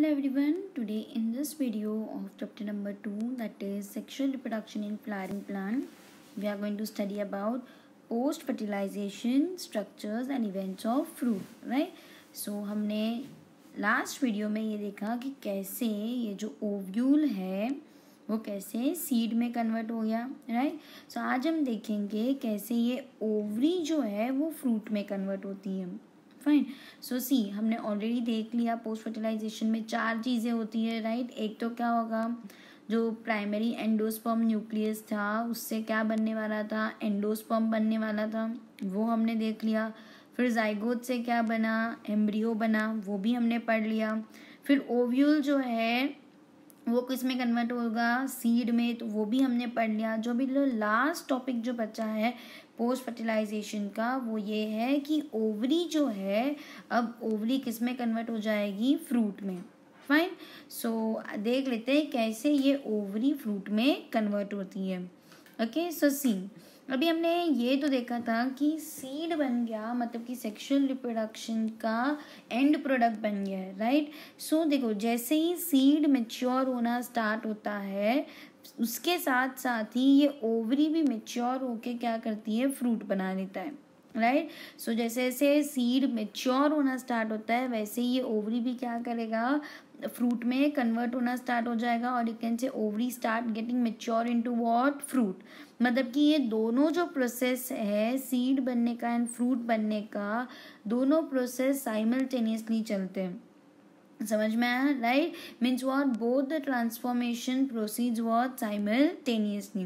hello everyone today in this video of chapter number 2 that is sexual reproduction in flowering plant we are going to study about post fertilization structures and events of fruit right so हमने last video में ये देखा कि कैसे ये जो ovule है वो कैसे सीड में कन्वर्ट हो गया राइट सो so, आज हम देखेंगे कैसे ये ओवरी जो है वो फ्रूट में कन्वर्ट होती है फाइन सो सी हमने ऑलरेडी देख लिया पोस्ट फर्टिलाइजेशन में चार चीज़ें होती है राइट एक तो क्या होगा जो प्राइमरी एंडोस्पम न्यूक्लियस था उससे क्या बनने वाला था एंडोस्पम बनने वाला था वो हमने देख लिया फिर जाइगोथ से क्या बना एम्ब्रियो बना वो भी हमने पढ़ लिया फिर ओव्यूल जो है वो किस में कन्वर्ट होगा सीड में तो वो भी हमने पढ़ लिया जो भी लास्ट टॉपिक जो बचा है पोस्ट फर्टिलाइजेशन का वो ये है कि ओवरी जो है अब ओवरी किस में कन्वर्ट हो जाएगी फ्रूट में फाइन सो so, देख लेते हैं कैसे ये ओवरी फ्रूट में कन्वर्ट होती है ओके सो सी अभी हमने ये तो देखा था कि सीड बन गया मतलब कि सेक्सुअल रिप्रोडक्शन का एंड प्रोडक्ट बन गया है राइट सो देखो जैसे ही सीड मेच्योर होना स्टार्ट होता है उसके साथ साथ ही ये ओवरी भी मेच्योर होके क्या करती है फ्रूट बना लेता है राइट सो so, जैसे जैसे सीड मेच्योर होना स्टार्ट होता है वैसे ही ये ओवरी भी क्या करेगा फ्रूट में कन्वर्ट होना स्टार्ट हो जाएगा और you can say ovary start getting mature into what fruit मतलब कि ये दोनों जो प्रोसेस है सीड बनने का एंड फ्रूट बनने का दोनों प्रोसेस साइमल्टेनियसली चलते हैं समझ में आया right means what both the transformation proceeds what simultaneously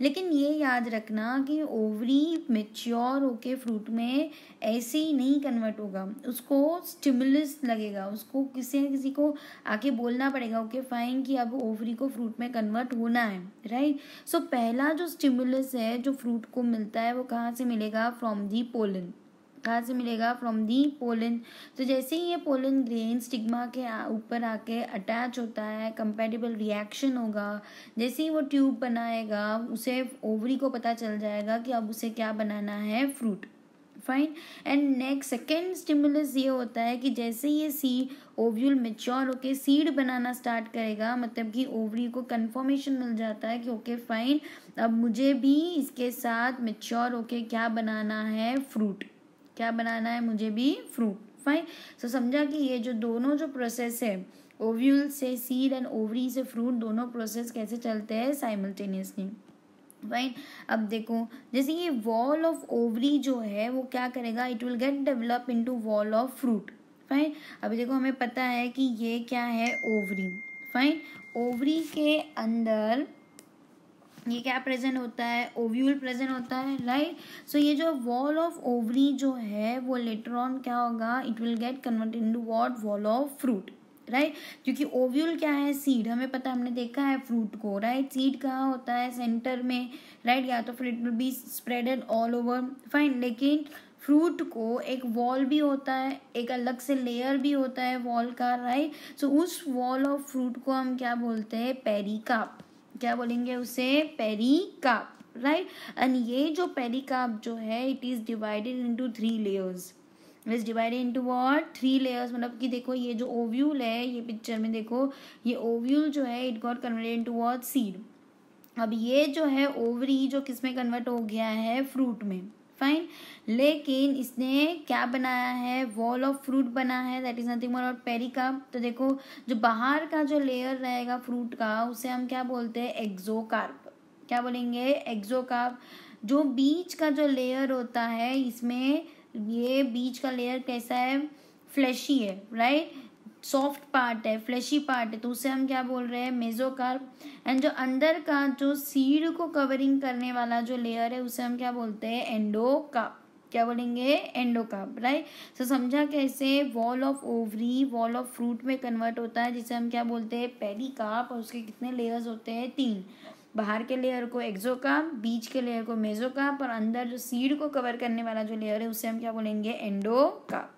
लेकिन ये याद रखना कि ओवरी मेच्योर होके फ्रूट में ऐसे ही नहीं कन्वर्ट होगा उसको स्टिमुलस लगेगा उसको किसी न किसी को आके बोलना पड़ेगा ओके फाइन कि अब ओवरी को फ्रूट में कन्वर्ट होना है राइट right? सो so, पहला जो स्टिमुलस है जो फ्रूट को मिलता है वो कहाँ से मिलेगा फ्रॉम दी पोलन कहाँ से मिलेगा फ्रॉम दी पोलन तो जैसे ही ये पोलन ग्रेन स्टिग्मा के ऊपर आके अटैच होता है कंपेटेबल रिएक्शन होगा जैसे ही वो ट्यूब बनाएगा उसे ओवरी को पता चल जाएगा कि अब उसे क्या बनाना है fruit fine and next second stimulus ये होता है कि जैसे ये सी ओव्यूल मेच्योर होके सीड बनाना स्टार्ट करेगा मतलब कि ओवरी को कन्फर्मेशन मिल जाता है कि ओके फाइन अब मुझे भी इसके साथ मेच्योर होके क्या बनाना है फ्रूट क्या बनाना है मुझे भी फ्रूट फाइन सो समझा कि ये जो दोनों जो प्रोसेस है ओव्यूल से सीड एंड ओवरी से फ्रूट दोनों प्रोसेस कैसे चलते हैं साइमल्टेनियसली फाइन अब देखो जैसे ये वॉल ऑफ ओवरी जो है वो क्या करेगा it will get develop into wall of fruit fine अभी देखो हमें पता है कि ये क्या है ओवरी फाइन ओवरी के अंदर ये क्या प्रेजेंट होता है ओव्यूल प्रेजेंट होता है राइट सो so, ये जो वॉल ऑफ ओवरी जो है वो लेटर ऑन क्या होगा it will get convert into what wall of fruit right क्योंकि ओव्यूल क्या है सीड हमें पता हमने देखा है फ्रूट को राइट सीड कहाँ होता है सेंटर में राइट या तो फिर it will be spreaded all over fine लेकिन फ्रूट को एक वॉल भी होता है एक अलग से लेयर भी होता है वॉल का राइट सो so, उस वॉल ऑफ फ्रूट को हम क्या बोलते हैं पेरी क्या बोलेंगे उसे पेरिकाप राइट एंड ये जो पेरिकाप जो है it is divided into three layers is divided into what three layers मतलब कि देखो ये जो ओव्यूल है ये पिक्चर में देखो ये ओव्यूल जो है it got converted into what seed अब ये जो है ओवरी जो किस में कन्वर्ट हो गया है फ्रूट में फाइन लेकिन इसने क्या बनाया है वॉल ऑफ फ्रूट बना है दैट इज नथिंग मोर और पेरी का तो देखो जो बाहर का जो लेयर रहेगा फ्रूट का उसे हम क्या बोलते हैं एक्जोकार्प क्या बोलेंगे एक्जोकार्प जो बीच का जो लेयर होता है इसमें ये बीच का लेयर कैसा है फ्लैशी है राइट सॉफ्ट पार्ट है फ्लैशी पार्ट है तो उसे हम क्या बोल रहे हैं मेजोकार्प एंड जो अंदर का जो सीड को कवरिंग करने वाला जो लेयर है उसे हम क्या बोलते हैं एंडोकार्प क्या बोलेंगे एंडोकार्प राइट सो समझा कैसे wall of ovary wall of fruit में कन्वर्ट होता है जिसे हम क्या बोलते हैं पेरिकार्प और उसके कितने लेयर्स होते हैं तीन बाहर के लेयर को एक्जोकाम बीच के लेयर को मेजोकाम और अंदर जो सीड को कवर करने वाला जो लेयर है उसे हम क्या बोलेंगे एंडो का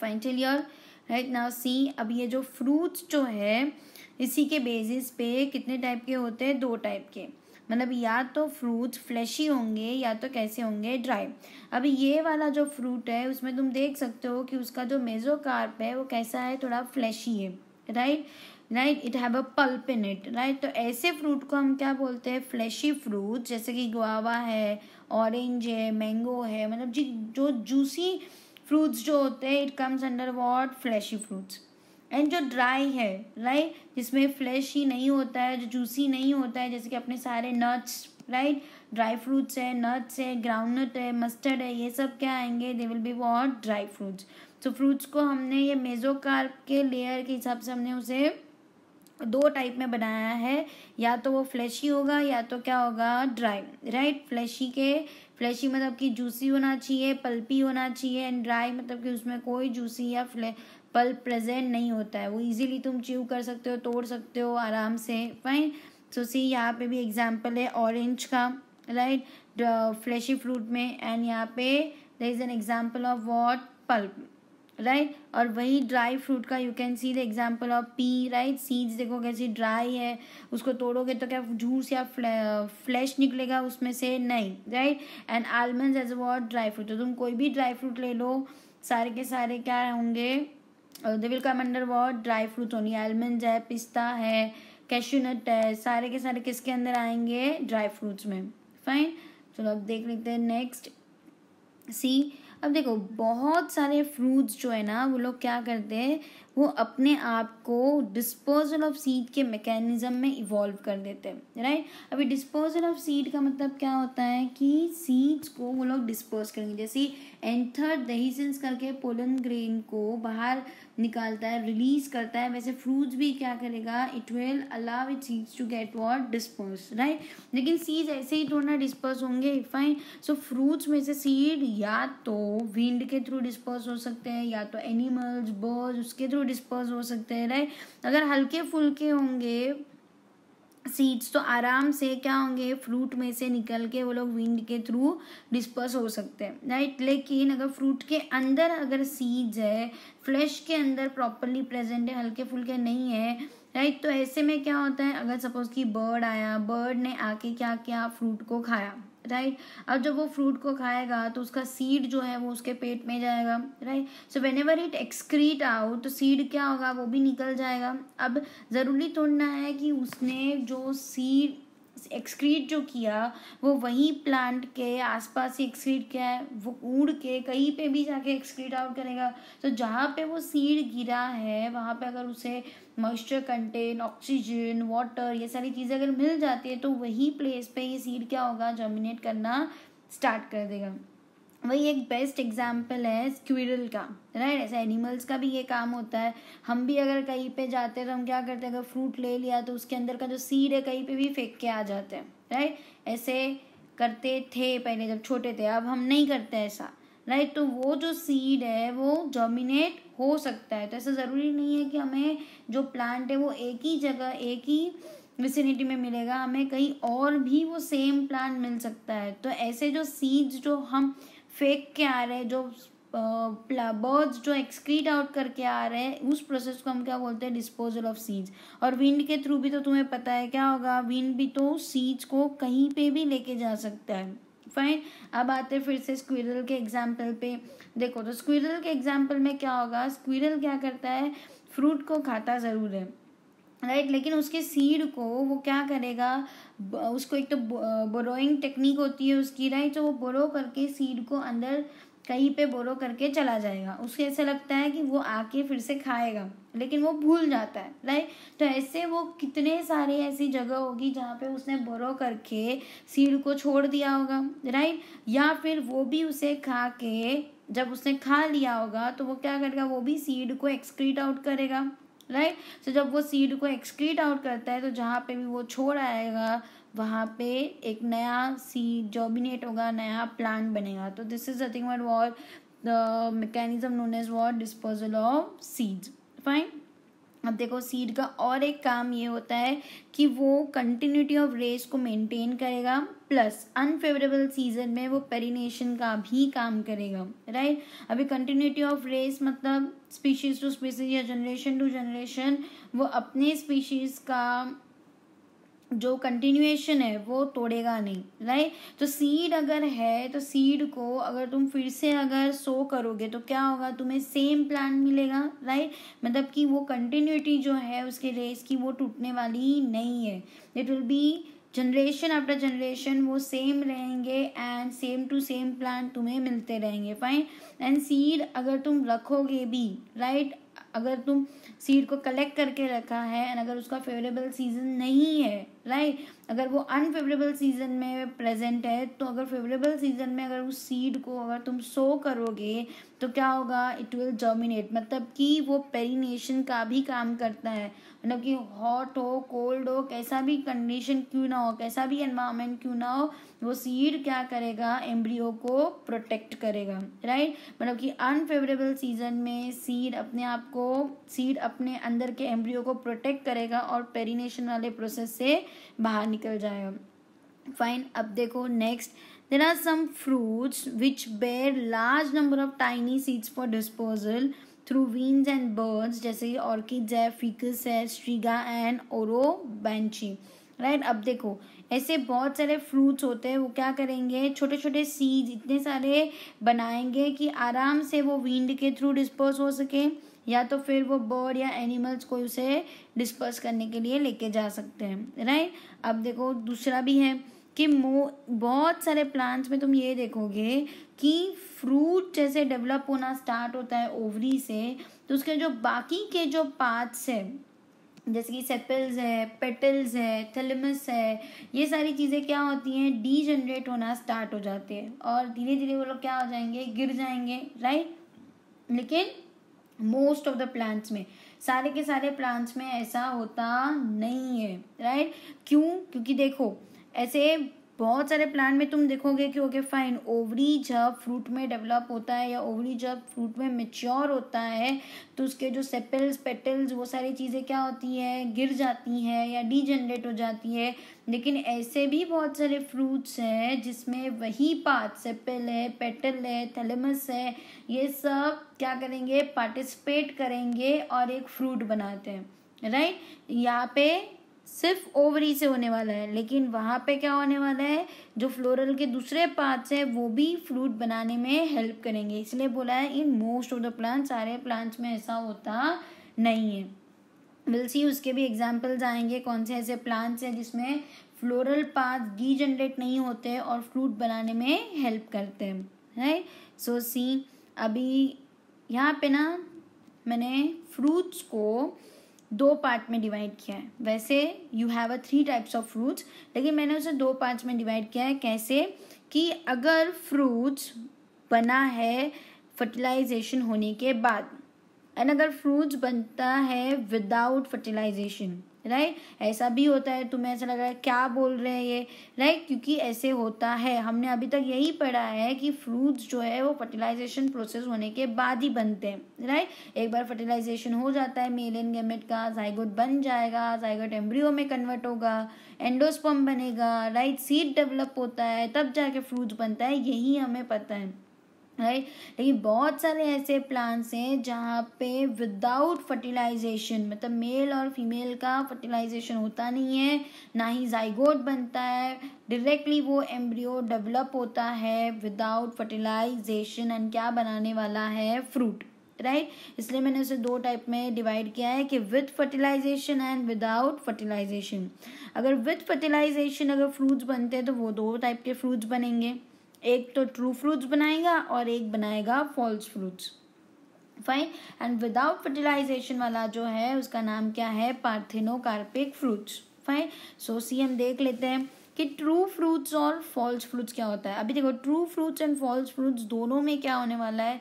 fine clear right now see अब ये जो फ्रूट्स जो है इसी के बेसिस पे कितने टाइप के होते हैं दो टाइप के मतलब या तो फ्रूट्स फ्लैशी होंगे या तो कैसे होंगे ड्राई अब ये वाला जो फ्रूट है उसमें तुम देख सकते हो कि उसका जो मेजोकार्प है वो कैसा है थोड़ा फ्लैशी है right right it have a pulp in it right तो ऐसे फ्रूट को हम क्या बोलते हैं फ्लैशी फ्रूट जैसे कि गुआवा है ऑरेंज है मैंगो है मतलब जी जो जूसी फ्रूट्स जो होते हैं it comes under what fleshy fruits and जो ड्राई है राइट right? जिसमें फ्लैश ही नहीं होता है जो जूसी नहीं होता है जैसे कि अपने सारे नट्स राइट ड्राई फ्रूट्स है नट्स है ग्राउंडनट है मस्टर्ड है ये सब क्या आएंगे they will be what dry fruits तो फ्रूट्स को हमने ये मेजोकार के लेयर के हिसाब से हमने उसे दो टाइप में बनाया है या तो वो फ्लैशी होगा या तो क्या होगा ड्राई राइट फ्लैशी के फ्लैशी मतलब कि जूसी होना चाहिए पल्पी होना चाहिए एंड ड्राई मतलब कि उसमें कोई जूसी या फ्ले पल्प प्रेजेंट नहीं होता है वो इजीली तुम च्यू कर सकते हो तोड़ सकते हो आराम से फाइन सो सी यहाँ पे भी एग्जाम्पल है ऑरेंज का राइट फ्लैशी फ्रूट में एंड यहाँ पे there is an example of what pulp right और वही ड्राई फ्रूट का you can see the example of pea right seeds देखो कैसी ड्राई है उसको तोड़ोगे तो क्या जूस या फ्लैश निकलेगा उसमें से नहीं right and almond as what dry fruit तो तुम कोई भी ड्राई फ्रूट ले लो सारे के सारे क्या होंगे they will come under what dry fruit होनी आलमंड है पिस्ता है कैशूनट है सारे के सारे किसके अंदर आएंगे ड्राई फ्रूट्स में फाइन चलो अब देख लेते हैं नेक्स्ट सी अब देखो बहुत सारे फ्रूट्स जो है ना वो लोग क्या करते हैं वो अपने आप को डिस्पोजल ऑफ सीड के मैकेनिज़्म में इवॉल्व कर देते हैं राइट अभी डिस्पोजल ऑफ सीड का मतलब क्या होता है कि सीड्स को वो लोग डिस्पोज करेंगे जैसे एंथर दहीसेंस करके पोलन ग्रेन को बाहर निकालता है रिलीज करता है वैसे फ्रूट्स भी क्या करेगा it will allow it seeds to get what dispose right लेकिन सीड्स ऐसे ही थोड़ा डिस्पोज होंगे फाइन सो फ्रूट्स में से सीड या तो विंड के थ्रू डिस्पोज हो सकते हैं या तो एनिमल्स बर्ड्स उसके थ्रू डिस्पर्स हो सकते हैं राइट अगर हल्के फुलके होंगे सीड्स तो आराम से क्या होंगे फ्रूट में से निकल के वो लोग विंड के थ्रू डिस्पर्स हो सकते हैं राइट लेकिन अगर फ्रूट के अंदर अगर सीड्स है फ्लैश के अंदर प्रॉपरली प्रेजेंट है हल्के फुल्के नहीं है राइट तो ऐसे में क्या होता है अगर सपोज कि बर्ड आया बर्ड ने आके क्या किया फ्रूट को खाया राइट अब जब वो फ्रूट को खाएगा तो उसका सीड जो है वो उसके पेट में जाएगा right so whenever it excrete out तो सीड क्या होगा वो भी निकल जाएगा अब ज़रूरी तोड़ना है कि उसने जो सीड एक्सक्रीट जो किया वो वही प्लांट के आसपास ही एक्सक्रीट किया है वो उड़ के कहीं पे भी जाके एक्सक्रीट आउट करेगा तो जहाँ पे वो सीड गिरा है वहाँ पे अगर उसे मॉइस्चर कंटेन ऑक्सीजन वाटर ये सारी चीज़ें अगर मिल जाती है तो वही प्लेस पे ये सीड क्या होगा जर्मिनेट करना स्टार्ट कर देगा वही एक बेस्ट एग्जाम्पल है स्क्विरल का राइट ऐसे एनिमल्स का भी ये काम होता है हम भी अगर कहीं पे जाते हैं तो हम क्या करते हैं अगर फ्रूट ले लिया तो उसके अंदर का जो सीड है कहीं पे भी फेंक के आ जाते हैं राइट ऐसे करते थे पहले जब छोटे थे अब हम नहीं करते ऐसा राइट तो वो जो सीड है वो जर्मिनेट हो सकता है तो ऐसा ज़रूरी नहीं है कि हमें जो प्लांट है वो एक ही जगह एक ही विसिनिटी में मिलेगा हमें कहीं और भी वो सेम प्लांट मिल सकता है तो ऐसे जो सीड्स जो हम फेंक के आ रहे हैं जो बर्ड्स जो एक्सक्रीट आउट करके आ रहे हैं उस प्रोसेस को हम क्या बोलते हैं डिस्पोजल ऑफ सीड्स और विंड के थ्रू भी तो तुम्हें पता है क्या होगा विंड भी तो सीड्स को कहीं पे भी लेके जा सकता है फाइन अब आते फिर से स्क्विरल के एग्जाम्पल पे देखो तो स्क्विरल के एग्जाम्पल में क्या होगा स्क्विरल क्या करता है फ्रूट को खाता ज़रूर है राइट लेकिन उसके सीड को वो क्या करेगा उसको एक तो बोरोइंग टेक्निक होती है उसकी राइट तो वो बोरो करके सीड को अंदर कहीं पे बोरो करके चला जाएगा उसके ऐसा लगता है कि वो आके फिर से खाएगा लेकिन वो भूल जाता है राइट तो ऐसे वो कितने सारे ऐसी जगह होगी जहाँ पे उसने बोरो करके सीड को छोड़ दिया होगा राइट या फिर वो भी उसे खा के जब उसने खा लिया होगा तो वो क्या करेगा वो भी सीड को एक्सक्रीट आउट करेगा राइट सो जब वो सीड को एक्सक्रीट आउट करता है तो जहाँ पे भी वो छोड़ आएगा वहाँ पे एक नया सीड जॉबिनेट होगा नया प्लांट बनेगा तो this is nothing more what the mechanism known as what disposal of seeds fine अब देखो सीड का और एक काम ये होता है कि वो कंटिन्यूटी ऑफ रेस को मेंटेन करेगा प्लस अनफेवरेबल सीजन में वो पेरिनेशन का भी काम करेगा राइट अभी कंटिन्यूटी ऑफ रेस मतलब स्पीशीज टू स्पीशीज या जनरेशन टू जनरेशन वो अपने स्पीशीज का जो कंटिन्यूएशन है वो तोड़ेगा नहीं राइट तो सीड अगर है तो सीड को अगर तुम फिर से अगर सो करोगे तो क्या होगा तुम्हें सेम प्लान मिलेगा राइट मतलब कि वो कंटिन्यूटी जो है उसके रेस की वो टूटने वाली नहीं है it will be generation after generation वो सेम रहेंगे and same to same plant तुम्हें मिलते रहेंगे फाइन एंड सीड अगर तुम रखोगे भी राइट right? अगर तुम सीड को कलेक्ट करके रखा है एंड अगर उसका फेवरेबल सीजन नहीं है राइट अगर वो अनफेवरेबल सीजन में प्रेजेंट है तो अगर फेवरेबल सीजन में अगर उस सीड को अगर तुम सो करोगे तो क्या होगा इट विल जर्मिनेट मतलब कि वो पेरिनेशन का भी काम करता है मतलब कि हॉट हो कोल्ड हो कैसा भी कंडीशन क्यों ना हो कैसा भी एनवायरमेंट क्यों ना हो वो सीड क्या करेगा एम्ब्रियो को प्रोटेक्ट करेगा राइट मतलब कि अनफेवरेबल सीजन में सीड अपने आप को सीड अपने अंदर के एम्ब्रियो को प्रोटेक्ट करेगा और पेरिनेशन वाले प्रोसेस से बाहर निकल जाएगा फाइन अब देखो next there are some fruits which bear large number of tiny seeds for disposal through winds and birds जैसे ऑर्किड्स है फीकस है स्ट्रीगा एंड ओरो बेंची राइट right? अब देखो ऐसे बहुत सारे फ्रूट्स होते हैं वो क्या करेंगे छोटे छोटे सीड्स इतने सारे बनाएंगे कि आराम से वो विंड के थ्रू डिस्पोज हो सके या तो फिर वो बर्ड या एनिमल्स को उसे डिस्पर्स करने के लिए लेके जा सकते हैं राइट अब देखो दूसरा भी है कि मो बहुत सारे प्लांट्स में तुम ये देखोगे कि फ्रूट जैसे डेवलप होना स्टार्ट होता है ओवरी से तो उसके जो बाकी के जो पार्ट्स है जैसे कि सेपल्स है पेटल्स है थैलेमस है ये सारी चीज़ें क्या होती हैं डी जनरेट होना स्टार्ट हो जाते हैं और धीरे धीरे वो लोग क्या हो जाएंगे गिर जाएंगे राइट लेकिन मोस्ट ऑफ द प्लांट्स में सारे के सारे प्लांट्स में ऐसा होता नहीं है राइट क्यों क्योंकि देखो ऐसे बहुत सारे प्लांट में तुम देखोगे कि ओके फाइन ओवरी जब फ्रूट में डेवलप होता है या ओवरी जब फ्रूट में मेच्योर होता है तो उसके जो सेपल्स पेटल्स वो सारी चीज़ें क्या होती है गिर जाती हैं या डीजनरेट हो जाती है लेकिन ऐसे भी बहुत सारे फ्रूट्स हैं जिसमें वही पात सेपल है पेटल है थैलेमस है ये सब क्या करेंगे पार्टिसिपेट करेंगे और एक फ्रूट बनाते हैं राइट यहाँ पे सिर्फ ओवरी से होने वाला है लेकिन वहाँ पे क्या होने वाला है जो फ्लोरल के दूसरे पार्ट्स हैं वो भी फ्रूट बनाने में हेल्प करेंगे इसलिए बोला है in most of the plant सारे प्लांट्स में ऐसा होता नहीं है विल सी उसके भी एग्जाम्पल्स आएंगे कौन से ऐसे प्लांट्स हैं जिसमें फ्लोरल पार्ट डी जनरेट नहीं होते और फ्रूट बनाने में हेल्प करते हैं सो सी अभी यहाँ पे ना मैंने फ्रूट्स को दो पार्ट में डिवाइड किया है वैसे you have a three types of fruits लेकिन मैंने उसे दो पार्ट्स में डिवाइड किया है कैसे कि अगर फ्रूट्स बना है फर्टिलाइजेशन होने के बाद एंड अगर फ्रूट्स बनता है विदाउट फर्टिलाइजेशन राइट ऐसा भी होता है तुम्हें ऐसा लग रहा है क्या बोल रहे हैं ये राइट क्योंकि ऐसे होता है हमने अभी तक यही पढ़ा है कि फ्रूट्स जो है वो फर्टिलाइजेशन प्रोसेस होने के बाद ही बनते हैं राइट एक बार फर्टिलाइजेशन हो जाता है मेलेन गेमेट का जाइगोट बन जाएगा जाइगोट एम्ब्रियो में कन्वर्ट होगा एंडोस्पम बनेगा राइट सीड डेवलप होता है तब जाके फ्रूट्स बनता है यही हमें पता है राइट लेकिन बहुत सारे ऐसे प्लांट्स हैं जहाँ पे विदाउट फर्टिलाइजेशन मतलब मेल और फीमेल का फर्टिलाइजेशन होता नहीं है ना ही जाइगोट बनता है डायरेक्टली वो एम्ब्रियो डेवलप होता है विदाउट फर्टिलाइजेशन एंड क्या बनाने वाला है फ्रूट राइट right? इसलिए मैंने उसे दो टाइप में डिवाइड किया है कि with fertilisation and without fertilisation अगर विथ फर्टिलाइजेशन अगर फ्रूट्स बनते हैं तो वो दो टाइप के फ्रूट्स बनेंगे एक तो ट्रू फ्रूट्स बनाएगा और एक बनाएगा false fruits fine and without fertilisation वाला जो है उसका नाम क्या है पार्थिनो कार्पिक फ्रूट्स फाइन सो सी हम देख लेते हैं कि ट्रू फ्रूट्स और फॉल्स फ्रूट्स क्या होता है अभी देखो true fruits and false fruits दोनों में क्या होने वाला है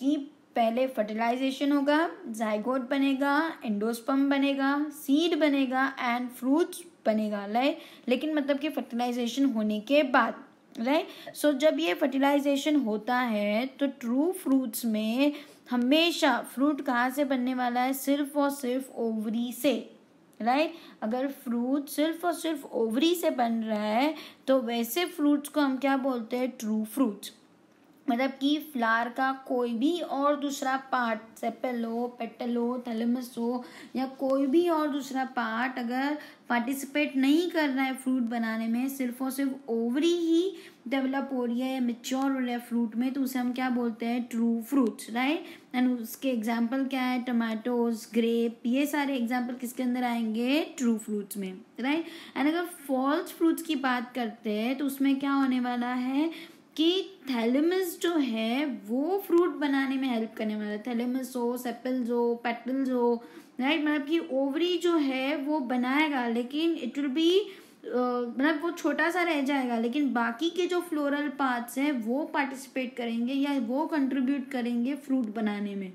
कि पहले फर्टिलाइजेशन होगा जाइगोट बनेगा एंडोस्पम बनेगा सीड बनेगा एंड फ्रूट्स बनेगा लाइक लेकिन मतलब कि फर्टिलाइजेशन होने के बाद राइट right? सो so, जब ये फर्टिलाइजेशन होता है तो ट्रू फ्रूट्स में हमेशा फ्रूट कहाँ से बनने वाला है सिर्फ और सिर्फ ओवरी से राइट right? अगर फ्रूट सिर्फ और सिर्फ ओवरी से बन रहा है तो वैसे फ्रूट्स को हम क्या बोलते हैं ट्रू फ्रूट्स मतलब कि फ्लावर का कोई भी और दूसरा पार्ट सेपल हो पेटल हो थैलेमस हो या कोई भी और दूसरा पार्ट अगर पार्टिसिपेट नहीं कर रहा है फ्रूट बनाने में सिर्फ और सिर्फ ओवरी ही डेवलप हो रही है मेच्योर हो रहा है फ्रूट में तो उसे हम क्या बोलते हैं ट्रू फ्रूट्स राइट एंड उसके एग्जाम्पल क्या है टमाटोज ग्रेप ये सारे एग्जाम्पल किसके अंदर आएंगे ट्रू फ्रूट्स में राइट एंड अगर फॉल्स फ्रूट्स की बात करते हैं तो उसमें क्या होने वाला है कि थैलेमस जो है वो फ्रूट बनाने में हेल्प करने वाला है थैलेमस हो सेपल्स हो पेटल्स हो राइट मतलब कि ओवरी जो है वो बनाएगा लेकिन इट विल बी मतलब वो छोटा सा रह जाएगा लेकिन बाकी के जो फ्लोरल पार्ट्स हैं वो पार्टिसिपेट करेंगे या वो कंट्रीब्यूट करेंगे फ्रूट बनाने में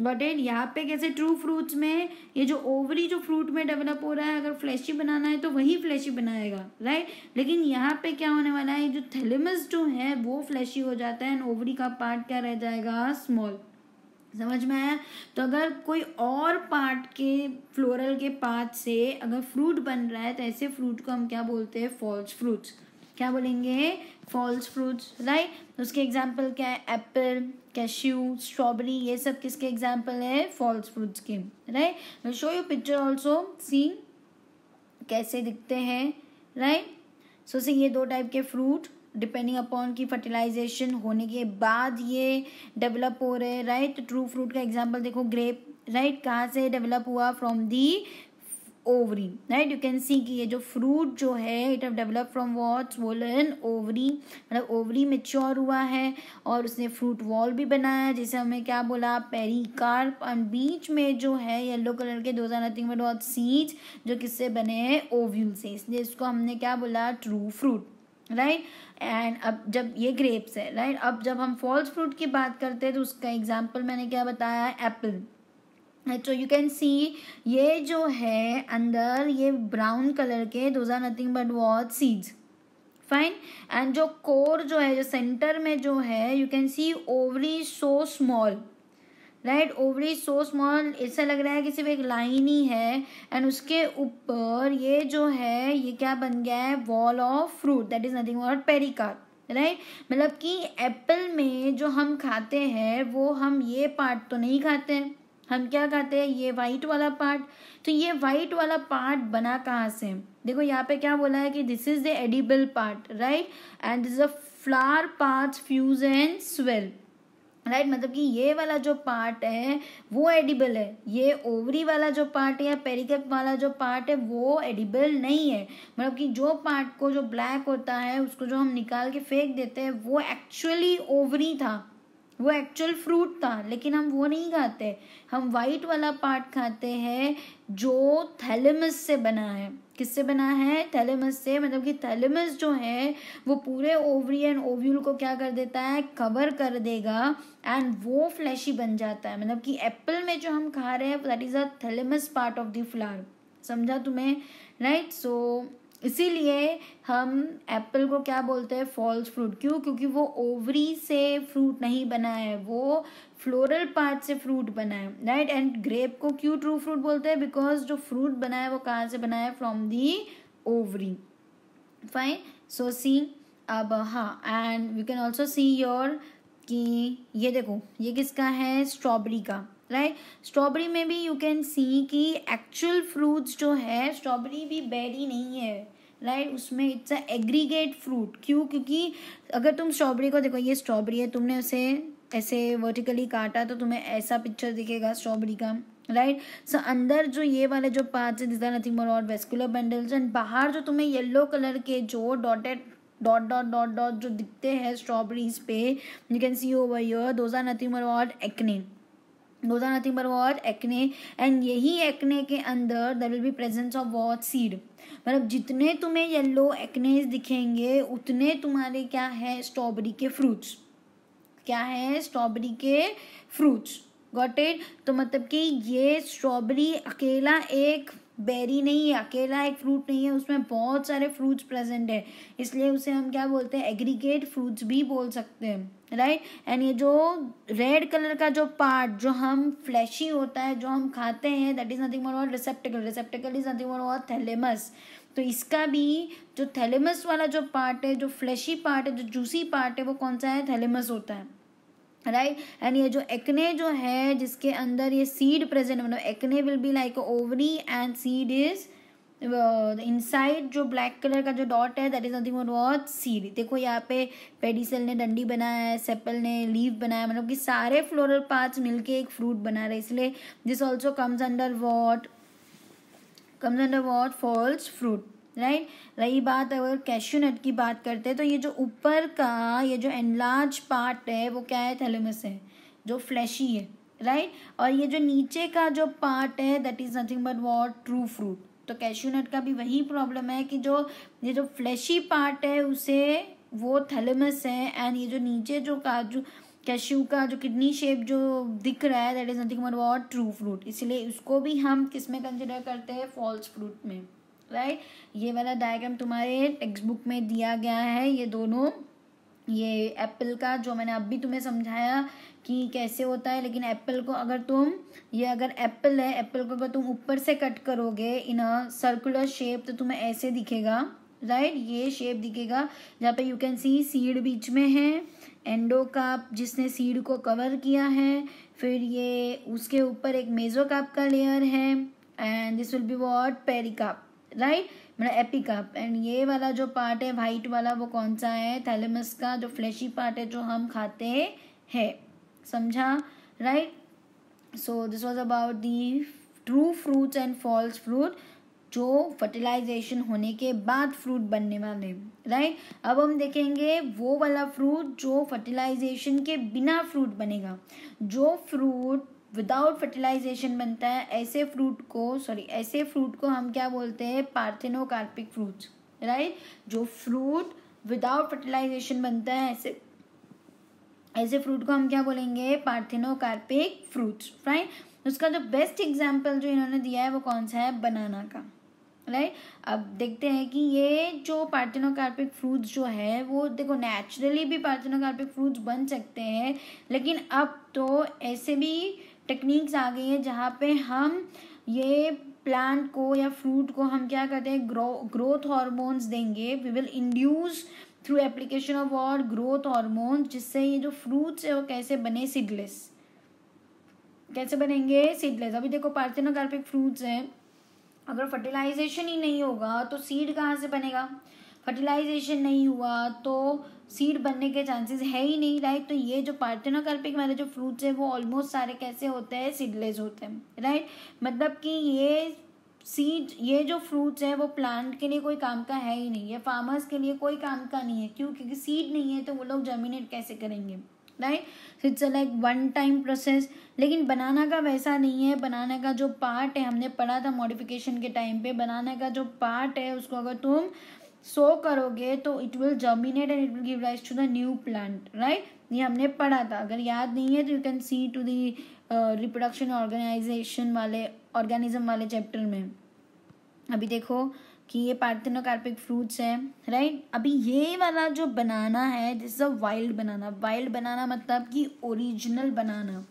बट एंड यहाँ पे कैसे ट्रू फ्रूट्स में ये जो ओवरी जो फ्रूट में डेवलप हो रहा है अगर फ्लैशी बनाना है तो वही फ्लैशी बनाएगा राइट लेकिन यहाँ पे क्या होने वाला है जो थेलेमस जो है वो फ्लैशी हो जाता है एंड ओवरी का पार्ट क्या रह जाएगा स्मॉल समझ में आया तो अगर कोई और पार्ट के फ्लोरल के पार्ट से अगर फ्रूट बन रहा है तो ऐसे फ्रूट को हम क्या बोलते हैं फॉल्स फ्रूट्स क्या बोलेंगे फॉल्स फ्रूट्स राइट उसके एग्जाम्पल क्या है एप्पल कैश्यू स्ट्रॉबेरी ये सब किसके एग्जाम्पल है फॉल्स फ्रूट्स के right show you picture also see कैसे दिखते हैं राइट सो सी ये दो टाइप के फ्रूट डिपेंडिंग अपॉन की फर्टिलाइजेशन होने के बाद ये डेवलप हो रहे हैं राइट ट्रू फ्रूट का एग्जाम्पल देखो ग्रेप राइट right? कहाँ से डेवलप हुआ from the ovary right you can see कि ये जो फ्रूट जो है it have develop from what वोलन ओवरी मतलब ओवरी मेच्योर हुआ है और उसने फ्रूट वॉल भी बनाया जिसे हमने क्या बोला कार्प एंड बीच में जो है येलो कलर के दो नथिंग बट वॉट सीज जो किससे बने हैं ओव्यूल से इसलिए इसको हमने क्या बोला ट्रू फ्रूट राइट एंड अब जब ये ग्रेप्स है राइट right? अब जब हम फॉल्स फ्रूट की बात करते हैं तो उसका एग्जाम्पल मैंने क्या बताया एप्पल तो यू कैन सी ये जो है अंदर ये ब्राउन कलर के those are nothing but what seeds fine and जो कोर जो है जो सेंटर में जो है you can see ovary so small right ovary so small ऐसा लग रहा है कि सिर्फ एक लाइन ही है एंड उसके ऊपर ये जो है ये क्या बन गया है wall of fruit that is nothing और पेरिकार राइट मतलब कि एप्पल में जो हम खाते हैं वो हम ये पार्ट तो नहीं खाते हैं हम क्या कहते हैं ये वाइट वाला पार्ट तो ये वाइट वाला पार्ट बना कहाँ से देखो यहाँ पे क्या बोला है कि this is the edible part right and this a flower part fuse and swell right right, मतलब कि ये वाला जो पार्ट है वो एडिबल है ये ओवरी वाला जो पार्ट है या पेरिकप वाला जो पार्ट है वो एडिबल नहीं है मतलब कि जो पार्ट को जो ब्लैक होता है उसको जो हम निकाल के फेंक देते हैं वो एक्चुअली ओवरी था वो एक्चुअल फ्रूट था लेकिन हम वो नहीं खाते हम वाइट वाला पार्ट खाते हैं जो थैलेमस से बना है किससे बना है थैलेमस से मतलब कि थैलेमस जो है वो पूरे ओवरी एंड ओव्यूल को क्या कर देता है कवर कर देगा एंड वो फ्लैशी बन जाता है मतलब कि एप्पल में जो हम खा रहे हैं that is a thalamus part of the flower समझा तुम्हें राइट right? सो so, इसीलिए हम एप्पल को क्या बोलते हैं फॉल्स फ्रूट क्यों क्योंकि वो ओवरी से फ्रूट नहीं बना है वो फ्लोरल पार्ट से फ्रूट बना है राइट एंड ग्रेप को क्यों ट्रू फ्रूट बोलते हैं बिकॉज जो फ्रूट बना है वो कहाँ से बना है from the ovary fine so see अब हाँ and you can also see your कि ये देखो ये किसका है स्ट्रॉबेरी का राइट स्ट्रॉबेरी में भी यू कैन सी कि एक्चुअल फ्रूट्स जो है स्ट्रॉबेरी भी बेरी नहीं है राइट right? उसमें इट्स अ एग्रीगेट फ्रूट क्यों क्योंकि अगर तुम स्ट्रॉबेरी को देखो ये स्ट्रॉबेरी है तुमने उसे ऐसे वर्टिकली काटा तो तुम्हें ऐसा पिक्चर दिखेगा स्ट्रॉबेरी का राइट right? सो so, अंदर जो ये वाले जो पार्ट है दिजा नथिंग मोर और वेस्कुलर बंडल्स एंड बाहर जो तुम्हें येलो कलर के जो dotted dot dot dot dot जो दिखते हैं स्ट्रॉबेरीज पे you can see over your those are nothing more और एक्ने दो are nothing but what acne यही एक्ने के अंदर there will be presence of what seed मतलब जितने तुम्हें येलो एक्नेस दिखेंगे उतने तुम्हारे क्या है स्ट्रॉबेरी के फ्रूट्स क्या है स्ट्रॉबेरी के फ्रूट्स गॉट इट तो मतलब कि ये स्ट्रॉबेरी अकेला एक बेरी नहीं है अकेला एक फ्रूट नहीं है उसमें बहुत सारे फ्रूट्स प्रेजेंट है इसलिए उसे हम क्या बोलते हैं एग्रीगेट फ्रूट्स भी बोल सकते हैं राइट एंड ये जो रेड कलर का जो पार्ट जो हम फ्लैशी होता है जो हम खाते हैं दैट इज नथिंग मोर और रिसेप्टिकल रिसेप्टिकल इज नथिंग मोर और थैलेमस तो इसका भी जो थैलेमस वाला जो पार्ट है जो फ्लैशी पार्ट है जो जूसी पार्ट है वो कौन सा है थैलेमस होता है राइट right? एंड ये जो एक्ने जो है जिसके अंदर ये सीड प्रेजेंट मतलब achene will be like ovary and seed is inside जो ब्लैक कलर का जो डॉट है that is nothing more what seed देखो यहाँ पे पेडिसल ने डंडी बनाया है सेप्पल ने लीव बनाया मतलब कि सारे फ्लोरल पार्ट्स मिलके एक फ्रूट बना रहे इसलिए this also comes under what comes under what false fruit right रही बात अगर कैश्यू नट की बात करते हैं तो ये जो ऊपर का ये जो एनलार्ज पार्ट है वो क्या है थैलेमस है जो फ्लैशी है राइट right? और ये जो नीचे का जो पार्ट है that is nothing but what true fruit तो कैश्यू नट का भी वही प्रॉब्लम है कि जो ये जो फ्लैशी पार्ट है उसे वो थैलेमस है एंड ये जो नीचे जो काजू कैश्यू का जो किडनी शेप जो दिख रहा है that is nothing more what true fruit इसलिए उसको भी हम किस में कंसिडर करते हैं फॉल्स फ्रूट में राइट right? ये वाला डायग्राम तुम्हारे टेक्स्ट बुक में दिया गया है ये दोनों ये एप्पल का जो मैंने अभी तुम्हें समझाया कि कैसे होता है लेकिन एप्पल को अगर तुम ये अगर एप्पल है एप्पल को अगर तुम ऊपर से कट करोगे इन अ सर्कुलर शेप तो तुम्हें ऐसे दिखेगा राइट ये शेप दिखेगा जहाँ पे यू कैन सी सीड बीच में है एंडो काप जिसने सीड को कवर किया है फिर ये उसके ऊपर एक मेजो काप का लेयर है and this will be what पेरी राइट मतलब एपिकप एंड ये वाला जो पार्ट है वाइट वाला वो कौन सा है थैलेमस का जो फ्लैशी पार्ट है जो हम खाते हैं समझा right so this was about the true fruits and false fruit जो फर्टिलाइजेशन होने के बाद फ्रूट बनने वाले राइट अब हम देखेंगे वो वाला फ्रूट जो फर्टिलाइजेशन के बिना फ्रूट बनेगा जो फ्रूट विदाउट फर्टिलाइजेशन बनता है ऐसे फ्रूट को सॉरी ऐसे फ्रूट को हम क्या बोलते हैं पार्थिनोकार्पिक फ्रूट्स राइट जो फ्रूट विदाउट फर्टिलाइजेशन बनता है ऐसे ऐसे फ्रूट को हम क्या बोलेंगे पार्थिनोकार्पिक फ्रूट्स राइट उसका जो बेस्ट एग्जाम्पल जो इन्होंने दिया है वो कौन सा है बनाना का राइट right? अब देखते हैं कि ये जो पार्थिनोकार्पिक फ्रूट्स जो है वो देखो नेचुरली भी पार्थिनोकार्पिक फ्रूट्स बन सकते हैं लेकिन अब तो ऐसे भी टेक्निक्स आ गई हैं जहाँ पे हम ये प्लांट को या फ्रूट को हम क्या करते हैं ग्रो ग्रोथ हॉर्मोन्स देंगे we will induce through application of और ग्रोथ हॉर्मोन जिससे ये जो फ्रूट्स है वो कैसे बने सीडलेस कैसे बनेंगे सीडलेस अभी देखो पार्थिनोकार्पिक फ्रूट्स हैं अगर फर्टिलाइजेशन ही नहीं होगा तो सीड कहाँ से बनेगा फर्टिलाइजेशन नहीं हुआ तो सीड बनने के चांसेस है ही नहीं राइट तो ये जो पार्टनोकार्पिक वाले जो फ्रूट्स है वो ऑलमोस्ट सारे कैसे होते हैं सीडलेस होते हैं राइट मतलब कि ये सीड ये जो फ्रूट्स है वो प्लांट के लिए कोई काम का है ही नहीं है फार्मर्स के लिए कोई काम का नहीं है क्यों क्योंकि सीड नहीं है तो वो लोग जर्मिनेट कैसे करेंगे right so a like one time process लेकिन बनाना का वैसा नहीं है बनाना का जो पार्ट है हमने पढ़ा था मॉडिफिकेशन के टाइम पे बनाना का जो पार्ट है उसको अगर तुम सो करोगे तो it will germinate and it will give rise to the new plant right ये हमने पढ़ा था अगर याद नहीं है तो you can see to the reproduction organisation वाले ऑर्गेनिज्म वाले चैप्टर में अभी देखो कि ये पार्थिनोकार्पिक फ्रूट्स है राइट right? अभी ये वाला जो बनाना है this a wild banana wild banana मतलब कि ओरिजिनल बनाना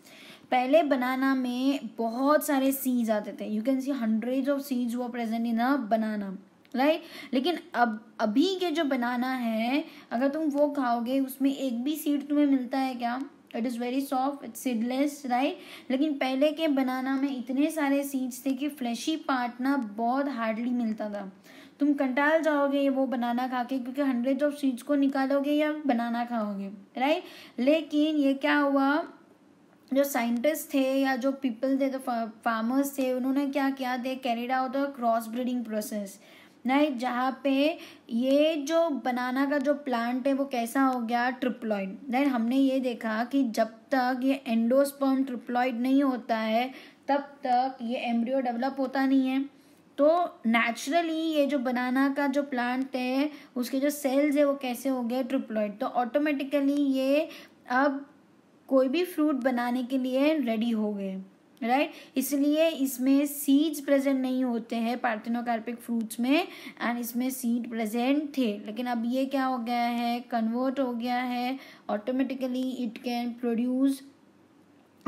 पहले बनाना में बहुत सारे सीज आते थे you can see hundred of सीज वो present in a banana right लेकिन अब अभी के जो बनाना है अगर तुम वो खाओगे उसमें एक भी सीड तुम्हें मिलता है क्या it is very soft it's seedless right लेकिन पहले के बनाना में इतने सारे सीड्स थे कि फ्लैशी पार्ट ना बहुत हार्डली मिलता था तुम कंटाल जाओगे वो बनाना खा के क्योंकि हंड्रेड ऑफ सीड्स को निकालोगे या बनाना खाओगे राइट लेकिन ये क्या हुआ जो साइंटिस्ट थे या जो पीपल थे फार्मर्स थे उन्होंने क्या किया they carried out the cross breeding process नहीं जहाँ पे ये जो बनाना का जो प्लांट है वो कैसा हो गया ट्रिप्लॉइड देन हमने ये देखा कि जब तक ये एंडोस्पर्म ट्रिप्लॉइड नहीं होता है तब तक ये एम्ब्रियो डेवलप होता नहीं है तो नेचुरली ये जो बनाना का जो प्लांट है उसके जो सेल्स है वो कैसे हो गए ट्रिप्लॉइड तो ऑटोमेटिकली ये अब कोई भी फ्रूट बनाने के लिए रेडी हो गए राइट right? इसलिए इसमें सीड्स प्रेजेंट नहीं होते हैं पार्थिनोकार्पिक फ्रूट्स में एंड इसमें सीड प्रेजेंट थे लेकिन अब ये क्या हो गया है कन्वर्ट हो गया है automatically it can produce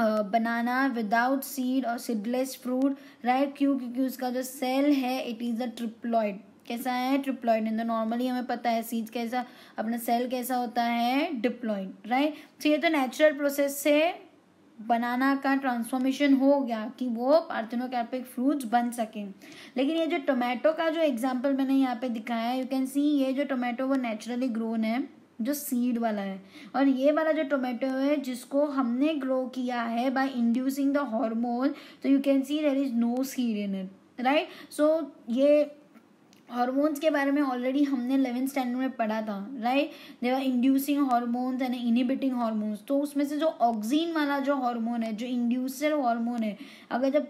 banana without seed और सीडलेस फ्रूट राइट क्यों क्योंकि उसका जो सेल है इट इज़ अ ट्रिप्लॉइड कैसा है ट्रिप्लॉइड इन द नॉर्मली हमें पता है सीज कैसा अपना सेल कैसा होता है डिप्लॉइड राइट तो ये तो नेचुरल प्रोसेस से बनाना का ट्रांसफॉर्मेशन हो गया कि वो पार्थेनोकैपिक फ्रूट्स बन सकें लेकिन ये जो टोमेटो का जो एग्जांपल मैंने यहाँ पे दिखाया है यू कैन सी ये जो टोमेटो वो नेचुरली ग्रोन है जो सीड वाला है और ये वाला जो टोमेटो है जिसको हमने ग्रो किया है बाय इंड्यूसिंग द हार्मोन तो you can see there is no seed in it right so ये हॉर्मोन्स के बारे में ऑलरेडी हमने इलेवेंथ स्टैंडर्ड में पढ़ा था right are inducing hormones and inhibiting hormones तो उसमें से जो ऑक्सीन वाला जो हार्मोन है जो इंड्यूसर हार्मोन है अगर जब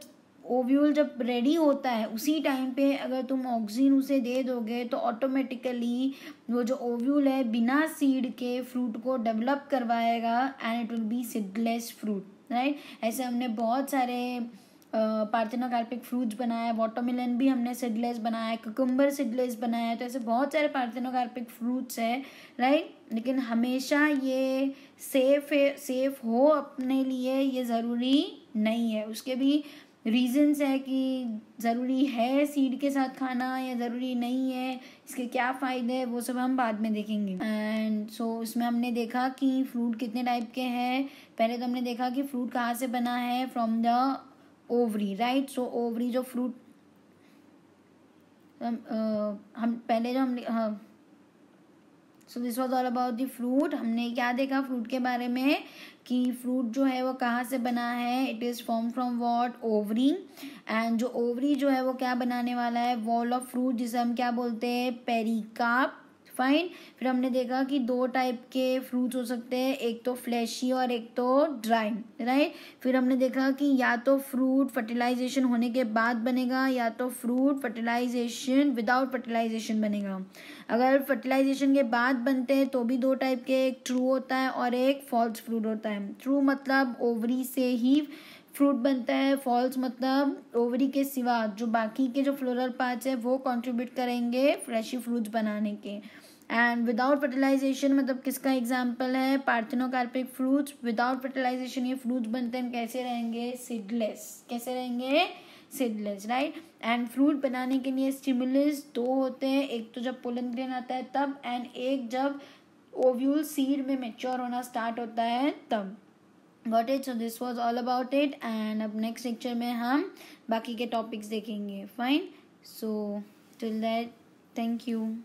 ओव्यूल जब रेडी होता है उसी टाइम पे अगर तुम ऑक्सीजन उसे दे दोगे तो ऑटोमेटिकली वो जो ओव्यूल है बिना सीड के फ्रूट को डेवलप करवाएगा and it will be seedless fruit right ऐसे हमने बहुत सारे पार्थेनोकार्पिक फ्रूट्स बनाया वाटरमेलन भी हमने सिडलेस बनाया है ककुम्बर सिडलेस बनाया है तो ऐसे बहुत सारे पार्थेनोकार्पिक फ्रूट्स है राइट लेकिन हमेशा ये सेफ है सेफ हो अपने लिए ये ज़रूरी नहीं है उसके भी रीजंस है कि ज़रूरी है सीड के साथ खाना या ज़रूरी नहीं है इसके क्या फ़ायदे हैं वो सब हम बाद में देखेंगे एंड सो so, उसमें हमने देखा कि फ्रूट कितने टाइप के हैं पहले तो हमने देखा कि फ्रूट कहाँ से बना है from the ovary right so ovary जो फ्रूट हम पहले जो हमने so this was all about the fruit हमने क्या देखा फ्रूट के बारे में कि फ्रूट जो है वो कहाँ से बना है it is form from what ovary and जो ओवरी जो है वो क्या बनाने वाला है वॉल ऑफ फ्रूट जिसे हम क्या बोलते हैं पेरिकाप फाइन फिर हमने देखा कि दो टाइप के फ्रूट्स हो सकते हैं एक तो फ्लैशी और एक तो ड्राई राइट फिर हमने देखा कि या तो फ्रूट फर्टिलाइजेशन होने के बाद बनेगा या तो फ्रूट फर्टिलाइजेशन विदाउट फर्टिलाइजेशन बनेगा अगर फर्टिलाइजेशन के बाद बनते हैं तो भी दो टाइप के एक ट्रू होता है और एक फॉल्स फ्रूट होता है ट्रू मतलब ओवरी से ही फ्रूट बनता है फॉल्स मतलब ओवरी के सिवा जो बाकी के जो फ्लोरल पार्ट्स है वो कंट्रीब्यूट करेंगे फ्रेशी फ्रूट्स बनाने के एंड विदाउट फर्टिलाइजेशन मतलब किसका एग्जाम्पल है पार्थिनोकार्पिक फ्रूट्स विदाउट फर्टिलाइजेशन ये फ्रूट्स बनते हैं कैसे रहेंगे सीडलेस कैसे रहेंगे सीडलेस राइट एंड फ्रूट बनाने के लिए स्टिमुलस दो होते हैं एक तो जब पोलन ग्रेन आता है तब एंड एक जब ओव्यूल सीड में मेच्योर होना स्टार्ट होता है तब got it so this was all about it and अब नेक्स्ट लेक्चर में हम बाकी के टॉपिक्स देखेंगे fine so till that thank you